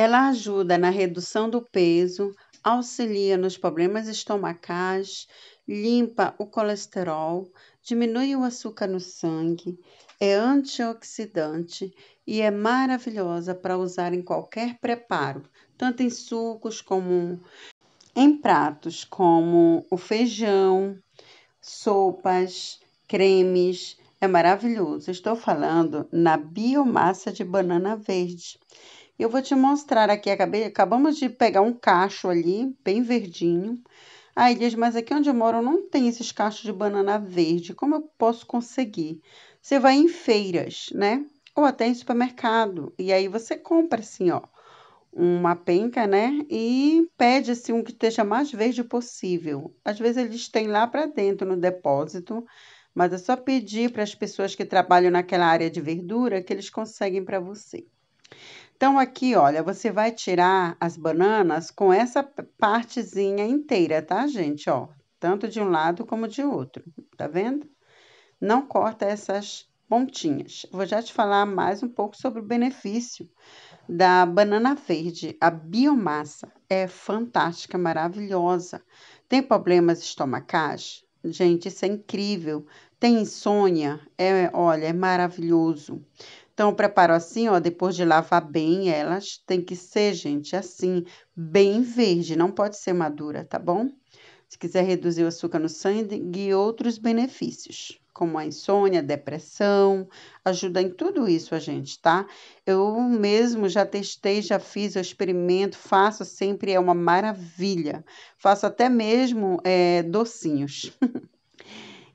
Ela ajuda na redução do peso, auxilia nos problemas estomacais, limpa o colesterol, diminui o açúcar no sangue, é antioxidante e é maravilhosa para usar em qualquer preparo, tanto em sucos como em pratos como o feijão, sopas, cremes. É maravilhoso. Estou falando na biomassa de banana verde. Eu vou te mostrar aqui, acabei, acabamos de pegar um cacho ali, bem verdinho. Ah, Elias, mas aqui onde eu moro não tem esses cachos de banana verde, como eu posso conseguir? Você vai em feiras, né? Ou até em supermercado, e aí você compra assim, ó, uma penca, né? E pede assim um que esteja mais verde possível. Às vezes eles têm lá para dentro no depósito, mas é só pedir para as pessoas que trabalham naquela área de verdura que eles conseguem para você. Então, aqui, olha, você vai tirar as bananas com essa partezinha inteira, tá, gente? Ó, tanto de um lado como de outro, tá vendo? Não corta essas pontinhas. Vou já te falar mais um pouco sobre o benefício da banana verde. A biomassa é fantástica, maravilhosa. Tem problemas estomacais? Gente, isso é incrível. Tem insônia, é, olha, é maravilhoso. Então, eu preparo assim, ó, depois de lavar bem elas, tem que ser, gente, assim, bem verde, não pode ser madura, tá bom? Se quiser reduzir o açúcar no sangue e outros benefícios, como a insônia, depressão, ajuda em tudo isso a gente, tá? Eu mesmo já testei, já fiz, o experimento, faço sempre, é uma maravilha. Faço até mesmo é, docinhos.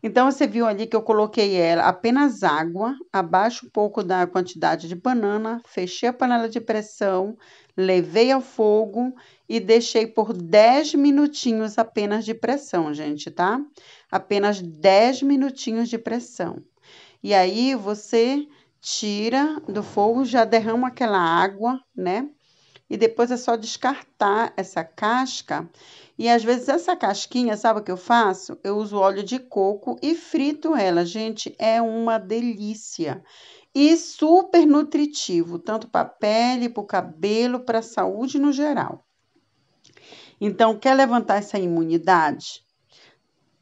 Então, você viu ali que eu coloquei ela apenas água, abaixo um pouco da quantidade de banana, fechei a panela de pressão, levei ao fogo e deixei por 10 minutinhos apenas de pressão, gente, tá? Apenas 10 minutinhos de pressão. E aí, você tira do fogo, já derrama aquela água, né? e depois é só descartar essa casca. E às vezes essa casquinha, sabe o que eu faço? Eu uso óleo de coco e frito ela. Gente, é uma delícia. E super nutritivo, tanto para a pele, para o cabelo, para a saúde no geral. Então, quer levantar essa imunidade?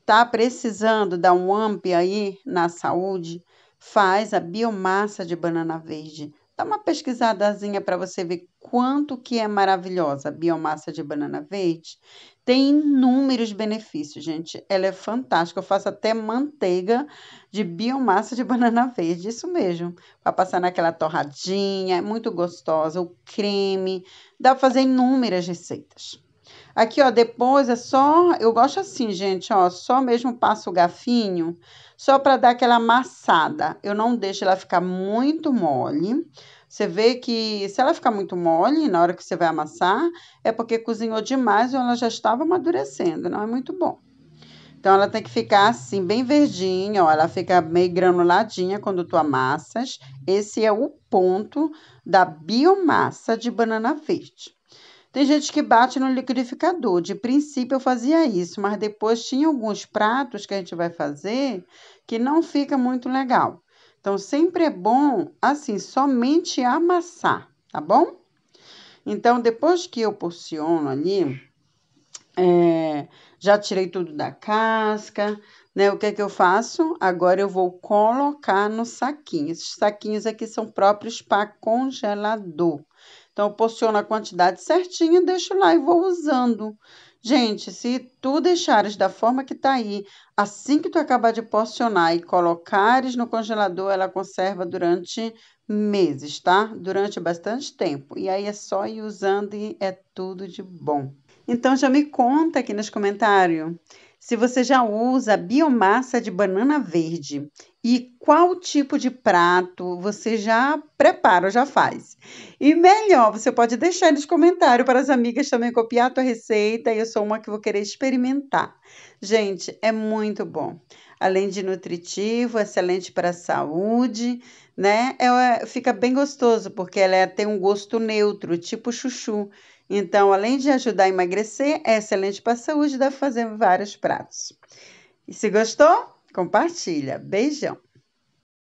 Tá precisando dar um amp aí na saúde? Faz a biomassa de banana verde Dá uma pesquisadazinha para você ver quanto que é maravilhosa a biomassa de banana verde. Tem inúmeros benefícios, gente. Ela é fantástica. Eu faço até manteiga de biomassa de banana verde, isso mesmo. Para passar naquela torradinha, é muito gostosa. O creme, dá para fazer inúmeras receitas. Aqui, ó, depois é só... Eu gosto assim, gente, ó, só mesmo passo o gafinho, só para dar aquela amassada. Eu não deixo ela ficar muito mole. Você vê que se ela ficar muito mole na hora que você vai amassar, é porque cozinhou demais ou ela já estava amadurecendo, não é muito bom. Então, ela tem que ficar assim, bem verdinha, ó. Ela fica meio granuladinha quando tu amassas. Esse é o ponto da biomassa de banana verde. Tem gente que bate no liquidificador. De princípio eu fazia isso, mas depois tinha alguns pratos que a gente vai fazer que não fica muito legal. Então sempre é bom assim, somente amassar, tá bom? Então depois que eu porciono ali, é, já tirei tudo da casca, né? O que é que eu faço? Agora eu vou colocar no saquinho. Esses saquinhos aqui são próprios para congelador. Então, eu a quantidade certinha, deixo lá e vou usando. Gente, se tu deixares da forma que tá aí, assim que tu acabar de posicionar e colocares no congelador, ela conserva durante meses, tá? Durante bastante tempo. E aí é só ir usando e é tudo de bom. Então já me conta aqui nos comentários se você já usa biomassa de banana verde e qual tipo de prato você já prepara ou já faz. E melhor, você pode deixar nos comentários para as amigas também copiar a tua receita e eu sou uma que vou querer experimentar. Gente, é muito bom. Além de nutritivo, excelente para a saúde, né? É, é fica bem gostoso porque ela é, tem um gosto neutro, tipo chuchu. Então, além de ajudar a emagrecer, é excelente para a saúde, dá para fazer vários pratos. E se gostou, compartilha. Beijão!